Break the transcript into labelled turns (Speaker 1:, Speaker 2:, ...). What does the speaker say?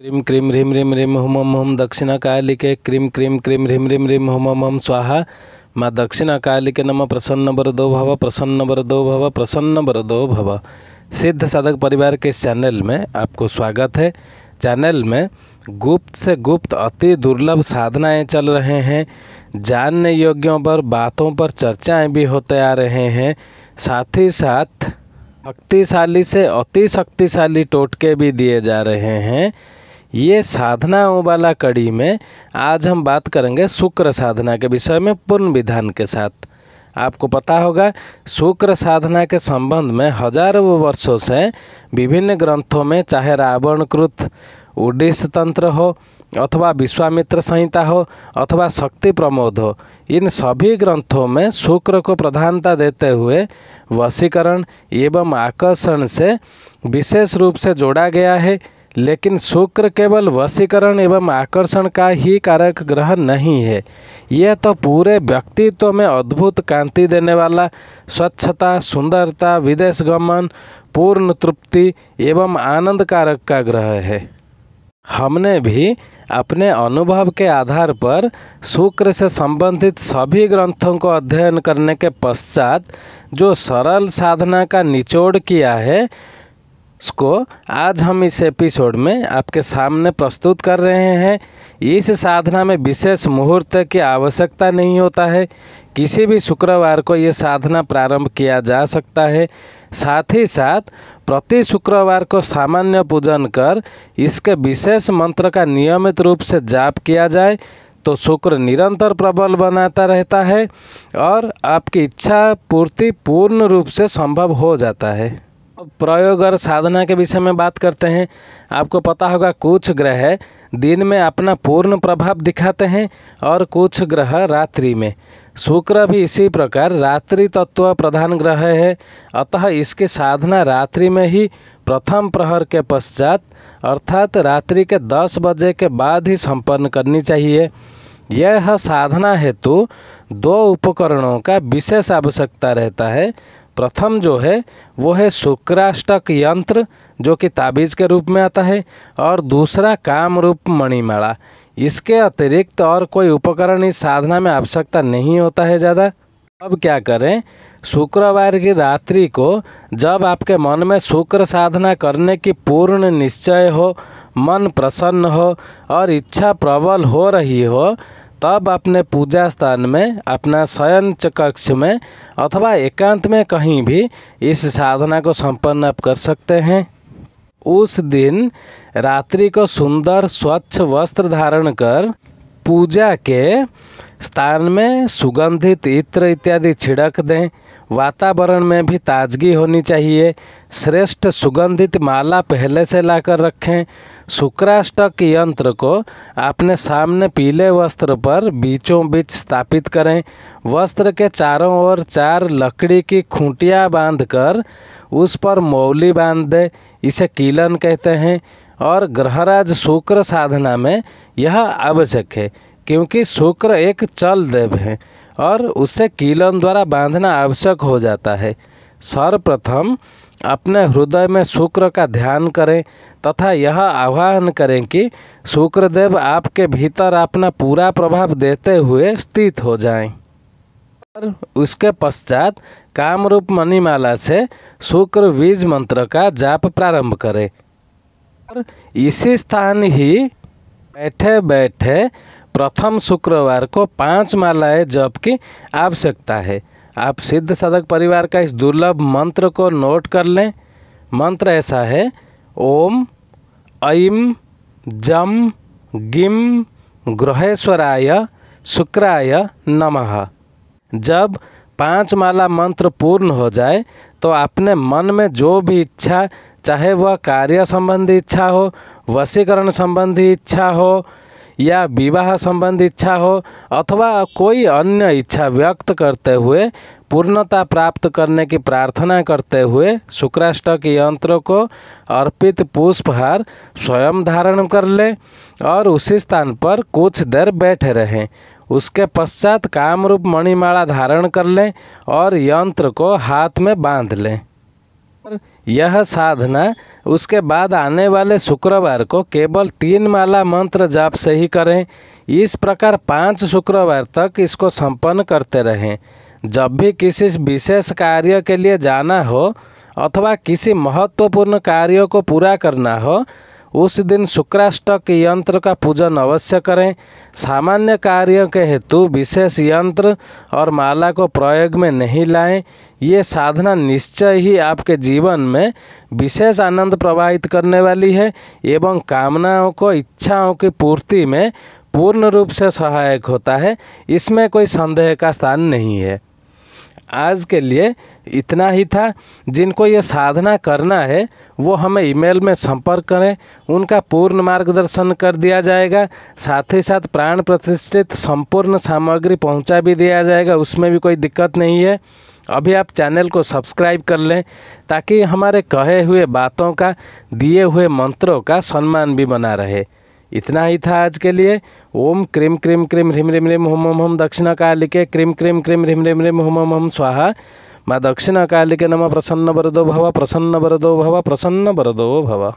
Speaker 1: Cream क्रीम ह्रीम ह्रीम ह्रीम हुम हम हम दक्षिणा कालिके क्रीम क्रीम क्रीम ह्रीम ह्रीम ह्रीम हुम हम हम स्वाहा माँ दक्षिणा कालिके नम प्रसन्न दो भव प्रसन्न दो भव प्रसन्न दो भव सिद्ध साधक परिवार के इस चैनल में आपको स्वागत है चैनल में गुप्त से गुप्त अति दुर्लभ साधनाएं चल रहे हैं जानने योग्यों पर बातों पर चर्चाएं भी होते आ रहे हैं साथ ही साथ शक्तिशाली से अति शक्तिशाली टोटके भी दिए जा रहे हैं ये साधनाओं वाला कड़ी में आज हम बात करेंगे शुक्र साधना के विषय में पूर्ण विधान के साथ आपको पता होगा शुक्र साधना के संबंध में हजारों वर्षों से विभिन्न ग्रंथों में चाहे रावणकृत उड़ीस तंत्र हो अथवा विश्वामित्र संहिता हो अथवा शक्ति प्रमोद हो इन सभी ग्रंथों में शुक्र को प्रधानता देते हुए वशीकरण एवं आकर्षण से विशेष रूप से जोड़ा गया है लेकिन शुक्र केवल वशीकरण एवं आकर्षण का ही कारक ग्रह नहीं है यह तो पूरे व्यक्तित्व में अद्भुत कांति देने वाला स्वच्छता सुंदरता विदेश गमन पूर्ण तृप्ति एवं आनंद कारक का ग्रह है हमने भी अपने अनुभव के आधार पर शुक्र से संबंधित सभी ग्रंथों को अध्ययन करने के पश्चात जो सरल साधना का निचोड़ किया है को आज हम इस एपिसोड में आपके सामने प्रस्तुत कर रहे हैं इस साधना में विशेष मुहूर्त की आवश्यकता नहीं होता है किसी भी शुक्रवार को ये साधना प्रारंभ किया जा सकता है साथ ही साथ प्रति शुक्रवार को सामान्य पूजन कर इसके विशेष मंत्र का नियमित रूप से जाप किया जाए तो शुक्र निरंतर प्रबल बनाता रहता है और आपकी इच्छा पूर्ति पूर्ण रूप से संभव हो जाता है प्रयोग और साधना के विषय में बात करते हैं आपको पता होगा कुछ ग्रह दिन में अपना पूर्ण प्रभाव दिखाते हैं और कुछ ग्रह रात्रि में शुक्र भी इसी प्रकार रात्रि तत्व प्रधान ग्रह है अतः इसकी साधना रात्रि में ही प्रथम प्रहर के पश्चात अर्थात रात्रि के दस बजे के बाद ही संपन्न करनी चाहिए यह साधना हेतु दो उपकरणों का विशेष आवश्यकता रहता है प्रथम जो है वो है शुक्राष्टक यंत्र जो कि ताबीज़ के रूप में आता है और दूसरा काम रूप मणिमाला इसके अतिरिक्त और कोई उपकरण इस साधना में आवश्यकता नहीं होता है ज़्यादा अब क्या करें शुक्रवार की रात्रि को जब आपके मन में शुक्र साधना करने की पूर्ण निश्चय हो मन प्रसन्न हो और इच्छा प्रबल हो रही हो तब अपने पूजा स्थान में अपना शयन कक्ष में अथवा एकांत में कहीं भी इस साधना को संपन्न आप कर सकते हैं उस दिन रात्रि को सुंदर स्वच्छ वस्त्र धारण कर पूजा के स्थान में सुगंधित इत्र इत्यादि छिड़क दें वातावरण में भी ताजगी होनी चाहिए श्रेष्ठ सुगंधित माला पहले से लाकर रखें शुक्राष्टक यंत्र को अपने सामने पीले वस्त्र पर बीचों बीच स्थापित करें वस्त्र के चारों ओर चार लकड़ी की खूंटियाँ बांधकर उस पर मौली बांध दें इसे कीलन कहते हैं और ग्रहराज शुक्र साधना में यह आवश्यक है क्योंकि शुक्र एक चल देव है और उसे कीलन द्वारा बांधना आवश्यक हो जाता है सर्वप्रथम अपने हृदय में शुक्र का ध्यान करें तथा यह आह्वान करें कि शुक्रदेव आपके भीतर अपना पूरा प्रभाव देते हुए स्थित हो जाएं। और उसके पश्चात कामरूप मणिमाला से शुक्र बीज मंत्र का जाप प्रारंभ करें और इसी स्थान ही बैठे बैठे प्रथम शुक्रवार को पांच मालाएं जप की आवश्यकता है आप सिद्ध सदक परिवार का इस दुर्लभ मंत्र को नोट कर लें मंत्र ऐसा है ओम ऐम जम गिम ग्रहेश्वराय शुक्राय नमः जब पांच माला मंत्र पूर्ण हो जाए तो अपने मन में जो भी इच्छा चाहे वह कार्य संबंधी इच्छा हो वशीकरण संबंधी इच्छा हो या विवाह संबंध इच्छा हो अथवा कोई अन्य इच्छा व्यक्त करते हुए पूर्णता प्राप्त करने की प्रार्थना करते हुए शुक्राष्टक यंत्र को अर्पित पुष्पहार स्वयं धारण कर ले और उसी स्थान पर कुछ देर बैठे रहें उसके पश्चात कामरूप मणिमाला धारण कर लें और यंत्र को हाथ में बांध लें यह साधना उसके बाद आने वाले शुक्रवार को केवल तीन माला मंत्र जाप से ही करें इस प्रकार पाँच शुक्रवार तक इसको संपन्न करते रहें जब भी किसी विशेष कार्य के लिए जाना हो अथवा किसी महत्वपूर्ण कार्य को पूरा करना हो उस दिन शुक्राष्टक यंत्र का पूजन अवश्य करें सामान्य कार्यों के हेतु विशेष यंत्र और माला को प्रयोग में नहीं लाएं ये साधना निश्चय ही आपके जीवन में विशेष आनंद प्रवाहित करने वाली है एवं कामनाओं को इच्छाओं की पूर्ति में पूर्ण रूप से सहायक होता है इसमें कोई संदेह का स्थान नहीं है आज के लिए इतना ही था जिनको ये साधना करना है वो हमें ईमेल में संपर्क करें उनका पूर्ण मार्गदर्शन कर दिया जाएगा साथ ही साथ प्राण प्रतिष्ठित संपूर्ण सामग्री पहुंचा भी दिया जाएगा उसमें भी कोई दिक्कत नहीं है अभी आप चैनल को सब्सक्राइब कर लें ताकि हमारे कहे हुए बातों का दिए हुए मंत्रों का सम्मान भी बना रहे इतना ही था आज के लिए ओम क्रीम क्रीम क्रीम ह्रीम रिम रिम होम ओम होम दक्षिणा कालिके क्रीम क्रीम क्रीम ह्रीम रिम रिम होम होम स्वाहा माँ दक्षिण कालिके नम प्रसन्न वरदो भव प्रसन्न वरदो भव प्रसन्न वरदो भव